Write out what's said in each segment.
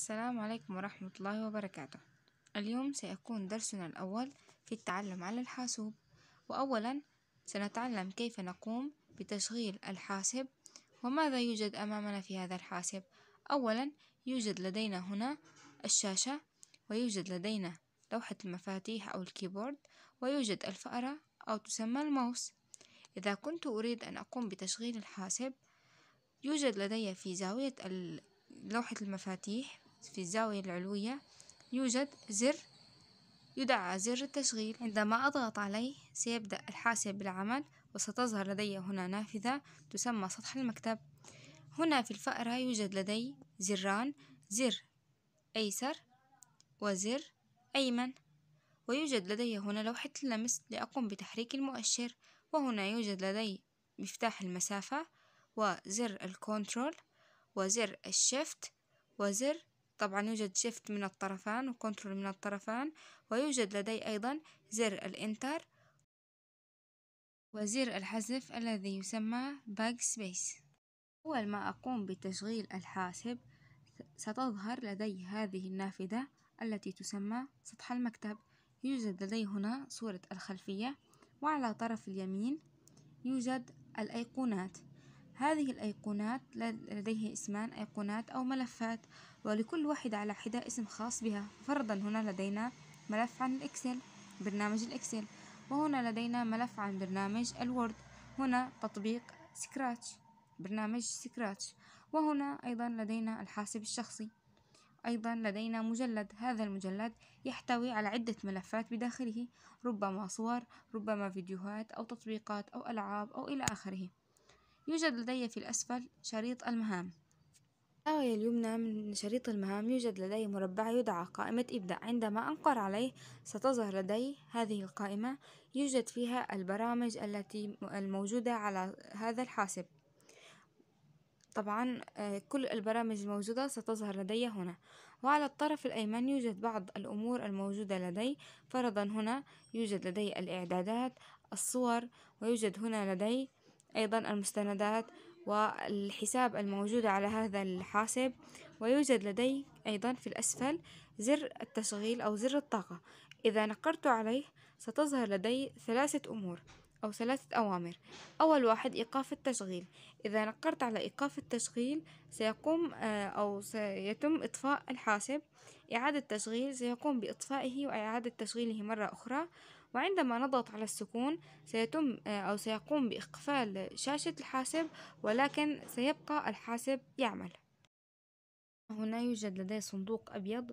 السلام عليكم ورحمة الله وبركاته اليوم سيكون درسنا الأول في التعلم على الحاسوب وأولا سنتعلم كيف نقوم بتشغيل الحاسب وماذا يوجد أمامنا في هذا الحاسب أولا يوجد لدينا هنا الشاشة ويوجد لدينا لوحة المفاتيح أو الكيبورد ويوجد الفأرة أو تسمى الماوس إذا كنت أريد أن أقوم بتشغيل الحاسب يوجد لدي في زاوية لوحة المفاتيح في الزاوية العلوية يوجد زر يدعى زر التشغيل عندما أضغط عليه سيبدأ الحاسب بالعمل وستظهر لدي هنا نافذة تسمى سطح المكتب هنا في الفأرة يوجد لدي زران زر أيسر وزر أيمن ويوجد لدي هنا لوحة اللمس لأقوم بتحريك المؤشر وهنا يوجد لدي مفتاح المسافة وزر الكنترول وزر الشيفت وزر طبعا يوجد شيفت من الطرفان وكنترول من الطرفان ويوجد لدي أيضا زر الانتر وزر الحذف الذي يسمى باك سبيس أول ما أقوم بتشغيل الحاسب ستظهر لدي هذه النافذة التي تسمى سطح المكتب يوجد لدي هنا صورة الخلفية وعلى طرف اليمين يوجد الأيقونات هذه الأيقونات لديه اسمان أيقونات أو ملفات ولكل واحدة على حدة اسم خاص بها فرضا هنا لدينا ملف عن الإكسل برنامج الإكسل وهنا لدينا ملف عن برنامج الوورد هنا تطبيق سكراتش برنامج سكراتش وهنا أيضا لدينا الحاسب الشخصي أيضا لدينا مجلد هذا المجلد يحتوي على عدة ملفات بداخله ربما صور ربما فيديوهات أو تطبيقات أو ألعاب أو إلى آخره يوجد لدي في الأسفل شريط المهام الزاوية اليمنى من شريط المهام يوجد لدي مربع يدعى قائمة إبدأ عندما أنقر عليه ستظهر لدي هذه القائمة يوجد فيها البرامج التي الموجودة على هذا الحاسب طبعا آه، كل البرامج الموجودة ستظهر لدي هنا وعلى الطرف الأيمن يوجد بعض الأمور الموجودة لدي فرضا هنا يوجد لدي الإعدادات الصور ويوجد هنا لدي أيضا المستندات والحساب الموجودة على هذا الحاسب ويوجد لدي أيضا في الأسفل زر التشغيل أو زر الطاقة إذا نقرت عليه ستظهر لدي ثلاثة أمور أو ثلاثة أوامر أول واحد إيقاف التشغيل إذا نقرت على إيقاف التشغيل سيقوم آه، أو سيتم إطفاء الحاسب إعادة تشغيل سيقوم بإطفائه وإعادة تشغيله مرة أخرى وعندما نضغط على السكون سيتم آه، أو سيقوم بإقفال شاشة الحاسب ولكن سيبقى الحاسب يعمل هنا يوجد لدي صندوق أبيض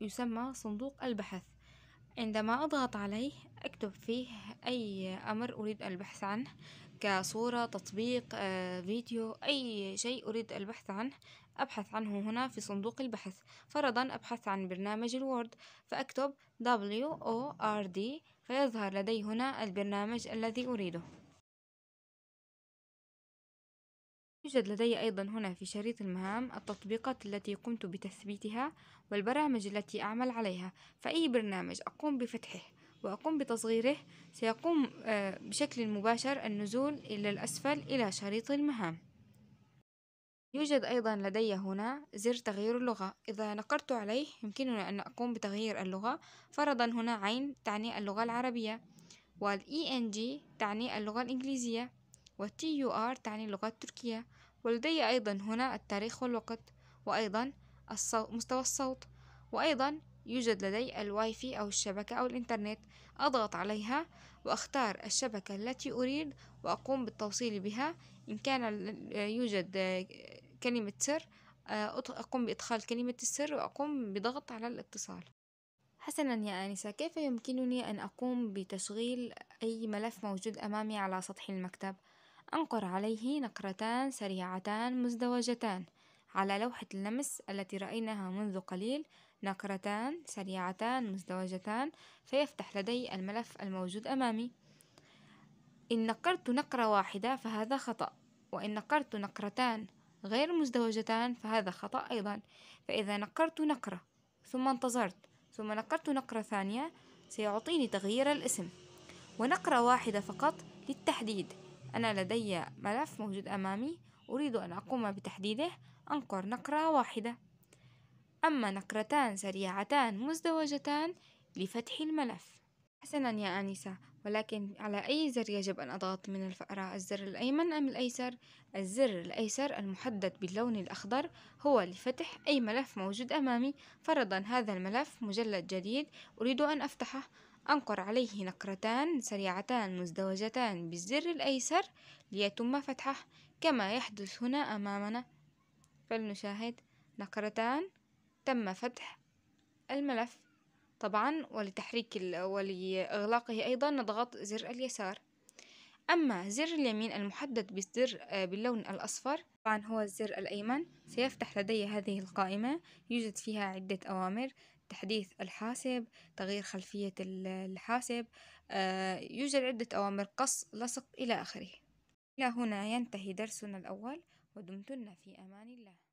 يسمى صندوق البحث عندما أضغط عليه أكتب فيه أي أمر أريد البحث عنه كصورة تطبيق آه، فيديو أي شيء أريد البحث عنه أبحث عنه هنا في صندوق البحث فرضا أبحث عن برنامج الوورد فأكتب WORD فيظهر لدي هنا البرنامج الذي أريده يوجد لدي أيضا هنا في شريط المهام التطبيقات التي قمت بتثبيتها والبرامج التي أعمل عليها فأي برنامج أقوم بفتحه وأقوم بتصغيره سيقوم آه، بشكل مباشر النزول إلى الأسفل إلى شريط المهام يوجد أيضًا لدي هنا زر تغيير اللغة، إذا نقرت عليه يمكنني أن أقوم بتغيير اللغة، فرضًا هنا عين تعني اللغة العربية، ENG تعني اللغة الإنجليزية، TUR تعني اللغة التركية، ولدي أيضًا هنا التاريخ والوقت، وأيضًا الصوت مستوى الصوت، وأيضًا يوجد لدي الواي فاي أو الشبكة أو الإنترنت، أضغط عليها وأختار الشبكة التي أريد وأقوم بالتوصيل بها. إن كان يوجد كلمة سر أقوم بإدخال كلمة السر وأقوم بضغط على الاتصال حسنا يا آنسة كيف يمكنني أن أقوم بتشغيل أي ملف موجود أمامي على سطح المكتب؟ أنقر عليه نقرتان سريعتان مزدوجتان على لوحة اللمس التي رأيناها منذ قليل نقرتان سريعتان مزدوجتان فيفتح لدي الملف الموجود أمامي إن نقرت نقرة واحدة فهذا خطأ وإن نقرت نقرتان غير مزدوجتان فهذا خطأ أيضا فإذا نقرت نقرة ثم انتظرت ثم نقرت نقرة ثانية سيعطيني تغيير الاسم ونقرة واحدة فقط للتحديد أنا لدي ملف موجود أمامي أريد أن أقوم بتحديده أنقر نقرة واحدة أما نقرتان سريعتان مزدوجتان لفتح الملف حسنا يا آنسة ولكن على أي زر يجب أن أضغط من الفأرة الزر الأيمن أم الأيسر؟ الزر الأيسر المحدد باللون الأخضر هو لفتح أي ملف موجود أمامي فرضا هذا الملف مجلد جديد أريد أن أفتحه أنقر عليه نقرتان سريعتان مزدوجتان بالزر الأيسر ليتم فتحه كما يحدث هنا أمامنا فلنشاهد نقرتان تم فتح الملف طبعا ولتحريك ولإغلاقه أيضا نضغط زر اليسار أما زر اليمين المحدد بالزر آه، باللون الأصفر طبعا هو الزر الأيمن سيفتح لدي هذه القائمة يوجد فيها عدة أوامر تحديث الحاسب تغيير خلفية الحاسب آه، يوجد عدة أوامر قص لصق إلى آخره إلى هنا ينتهي درسنا الأول ودمتن في أمان الله